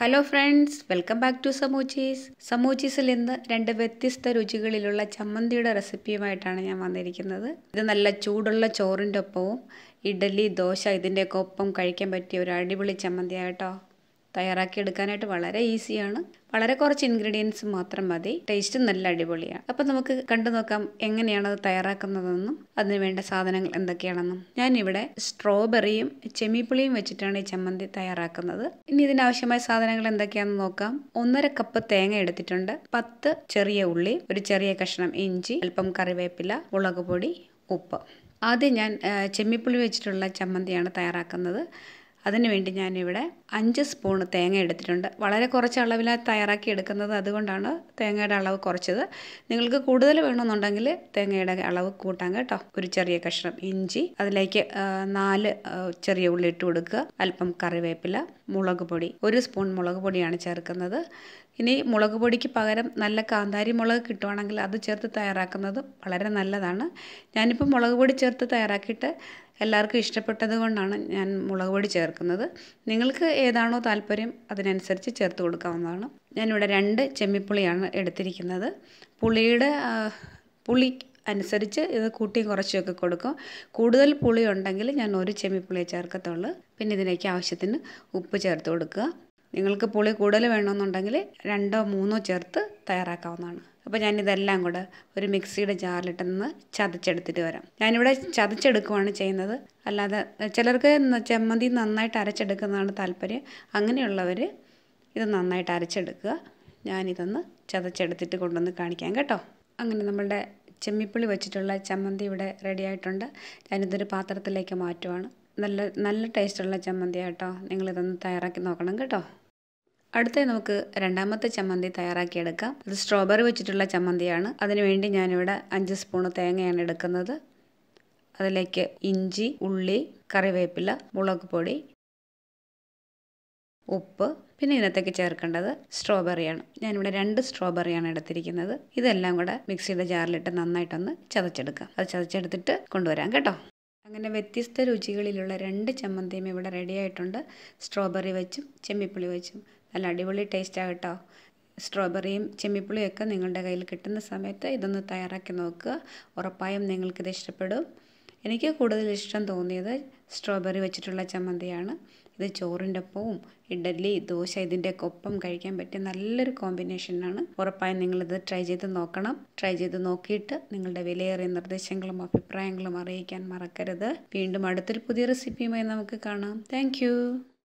hello friends welcome back to സമൂച്ചീസ് സമൂച്ചീസിൽ ഇന്ന് രണ്ട് വ്യത്യസ്ത രുചികളിലുള്ള ചമ്മന്തിയുടെ റെസിപ്പിയുമായിട്ടാണ് ഞാൻ വന്നിരിക്കുന്നത് ഇത് നല്ല ചൂടുള്ള ചോറിൻ്റെ ഒപ്പവും ഇഡലി ദോശ ഇതിൻ്റെയൊക്കെ ഒപ്പം കഴിക്കാൻ പറ്റിയ ഒരു അടിപൊളി ചമ്മന്തിയാട്ടോ തയ്യാറാക്കിയെടുക്കാനായിട്ട് വളരെ ഈസിയാണ് വളരെ കുറച്ച് ഇൻഗ്രീഡിയൻസ് മാത്രം മതി ടേസ്റ്റ് നല്ല അടിപൊളിയാണ് അപ്പം നമുക്ക് കണ്ടു നോക്കാം എങ്ങനെയാണ് അത് തയ്യാറാക്കുന്നതെന്നും അതിന് വേണ്ട സാധനങ്ങൾ എന്തൊക്കെയാണെന്നും ഞാനിവിടെ സ്ട്രോബെറിയും ചെമ്മിപ്പുളിയും വെച്ചിട്ടാണ് ഈ ചമ്മന്തി തയ്യാറാക്കുന്നത് ഇനി ഇതിനാവശ്യമായ സാധനങ്ങൾ എന്തൊക്കെയാണെന്ന് നോക്കാം ഒന്നര കപ്പ് തേങ്ങ എടുത്തിട്ടുണ്ട് പത്ത് ചെറിയ ഉള്ളി ഒരു ചെറിയ കഷ്ണം ഇഞ്ചി അല്പം കറിവേപ്പില മുളക് പൊടി ഉപ്പ് ആദ്യം ഞാൻ ചെമ്മിപ്പുളി വെച്ചിട്ടുള്ള ചമ്മന്തിയാണ് തയ്യാറാക്കുന്നത് അതിനുവേണ്ടി ഞാനിവിടെ അഞ്ച് സ്പൂൺ തേങ്ങ എടുത്തിട്ടുണ്ട് വളരെ കുറച്ച് അളവിലാണ് തയ്യാറാക്കി എടുക്കുന്നത് അതുകൊണ്ടാണ് തേങ്ങയുടെ അളവ് കുറച്ചത് നിങ്ങൾക്ക് കൂടുതൽ വേണമെന്നുണ്ടെങ്കിൽ തേങ്ങയുടെ അളവ് കൂട്ടാം കേട്ടോ ഒരു ചെറിയ കഷ്ണം ഇഞ്ചി അതിലേക്ക് നാല് ചെറിയ ഉള്ളി ഇട്ട് കൊടുക്കുക അല്പം കറിവേപ്പില മുളക് പൊടി ഒരു സ്പൂൺ മുളക് പൊടിയാണ് ചേർക്കുന്നത് ഇനി മുളക് പൊടിക്ക് പകരം നല്ല കാന്താരി മുളക് കിട്ടുവാണെങ്കിൽ അത് ചേർത്ത് തയ്യാറാക്കുന്നത് വളരെ നല്ലതാണ് ഞാനിപ്പോൾ മുളക് പൊടി ചേർത്ത് തയ്യാറാക്കിയിട്ട് എല്ലാവർക്കും ഇഷ്ടപ്പെട്ടത് കൊണ്ടാണ് ഞാൻ മുളക് പൊടി ചേർക്കുന്നത് നിങ്ങൾക്ക് ഏതാണോ താല്പര്യം അതിനനുസരിച്ച് ചേർത്ത് കൊടുക്കാവുന്നതാണ് ഞാനിവിടെ രണ്ട് ചെമ്മിപ്പുളിയാണ് എടുത്തിരിക്കുന്നത് പുളിയുടെ പുളി അനുസരിച്ച് ഇത് കൂട്ടിയും കുറച്ചുമൊക്കെ കൊടുക്കും കൂടുതൽ പുളി ഉണ്ടെങ്കിൽ ഞാൻ ഒരു ചെമ്മി പുളിയെ ചേർക്കത്തുള്ളൂ പിന്നെ ഇതിലേക്ക് ആവശ്യത്തിന് ഉപ്പ് ചേർത്ത് കൊടുക്കുക നിങ്ങൾക്ക് പുളി കൂടുതൽ വേണമെന്നുണ്ടെങ്കിൽ രണ്ടോ മൂന്നോ ചേർത്ത് തയ്യാറാക്കാവുന്നതാണ് അപ്പോൾ ഞാനിതെല്ലാം കൂടെ ഒരു മിക്സിയുടെ ജാറിലിട്ടൊന്ന് ചതച്ചെടുത്തിട്ട് വരാം ഞാനിവിടെ ചതച്ചെടുക്കുവാണ് ചെയ്യുന്നത് അല്ലാതെ ചിലർക്ക് ചമ്മന്തി നന്നായിട്ട് അരച്ചെടുക്കുന്നതാണ് താല്പര്യം അങ്ങനെയുള്ളവർ ഇത് നന്നായിട്ട് അരച്ചെടുക്കുക ഞാനിതൊന്ന് ചതച്ചെടുത്തിട്ട് കൊണ്ടുവന്ന് കാണിക്കാം കേട്ടോ അങ്ങനെ നമ്മളുടെ ചെമ്മിപ്പുളി വെച്ചിട്ടുള്ള ചമ്മന്തി ഇവിടെ റെഡി ആയിട്ടുണ്ട് ഞാനിതൊരു പാത്രത്തിലേക്ക് മാറ്റുവാണ് നല്ല നല്ല ടേസ്റ്റുള്ള ചമ്മന്തി ആട്ടോ നിങ്ങളിതൊന്ന് തയ്യാറാക്കി നോക്കണം കേട്ടോ അടുത്തായി നമുക്ക് രണ്ടാമത്തെ ചമ്മന്തി തയ്യാറാക്കിയെടുക്കാം ഇത് സ്ട്രോബെറി വെച്ചിട്ടുള്ള ചമ്മന്തിയാണ് അതിനുവേണ്ടി ഞാനിവിടെ അഞ്ച് സ്പൂണ് തേങ്ങയാണ് എടുക്കുന്നത് അതിലേക്ക് ഇഞ്ചി ഉള്ളി കറിവേപ്പില മുളക് പൊടി ഉപ്പ് പിന്നെ ഇതിനകത്തേക്ക് ചേർക്കേണ്ടത് സ്ട്രോബെറിയാണ് ഞാനിവിടെ രണ്ട് സ്ട്രോബെറിയാണ് എടുത്തിരിക്കുന്നത് ഇതെല്ലാം കൂടെ മിക്സിയുടെ ജാറിലിട്ട് നന്നായിട്ടൊന്ന് ചതച്ചെടുക്കാം അത് ചതച്ചെടുത്തിട്ട് കൊണ്ടുവരാം കേട്ടോ അങ്ങനെ വ്യത്യസ്ത രുചികളിലുള്ള രണ്ട് ചമ്മന്തിയും ഇവിടെ റെഡിയായിട്ടുണ്ട് സ്ട്രോബെറി വെച്ചും ചെമ്മിപ്പുളി വെച്ചും നല്ല അടിപൊളി ടേസ്റ്റാണ് കേട്ടോ സ്ട്രോബെറിയും ചെമ്മിപ്പുളിയും ഒക്കെ നിങ്ങളുടെ കയ്യിൽ കിട്ടുന്ന സമയത്ത് ഇതൊന്ന് തയ്യാറാക്കി നോക്കുക ഉറപ്പായും നിങ്ങൾക്കിത് ഇഷ്ടപ്പെടും എനിക്ക് കൂടുതൽ ഇഷ്ടം തോന്നിയത് സ്ട്രോബെറി വെച്ചിട്ടുള്ള ചമ്മന്തിയാണ് ഇത് ചോറിൻ്റെ ഒപ്പവും ഇഡ്ഡലി ദോശ ഇതിൻ്റെയൊക്കെ ഒപ്പം കഴിക്കാൻ പറ്റിയ നല്ലൊരു കോമ്പിനേഷനാണ് ഉറപ്പായും നിങ്ങളിത് ട്രൈ ചെയ്ത് നോക്കണം ട്രൈ ചെയ്ത് നോക്കിയിട്ട് നിങ്ങളുടെ വിലയേറിയ നിർദ്ദേശങ്ങളും അഭിപ്രായങ്ങളും അറിയിക്കാൻ മറക്കരുത് വീണ്ടും അടുത്തൊരു പുതിയ റെസിപ്പിയുമായി നമുക്ക് കാണാം താങ്ക്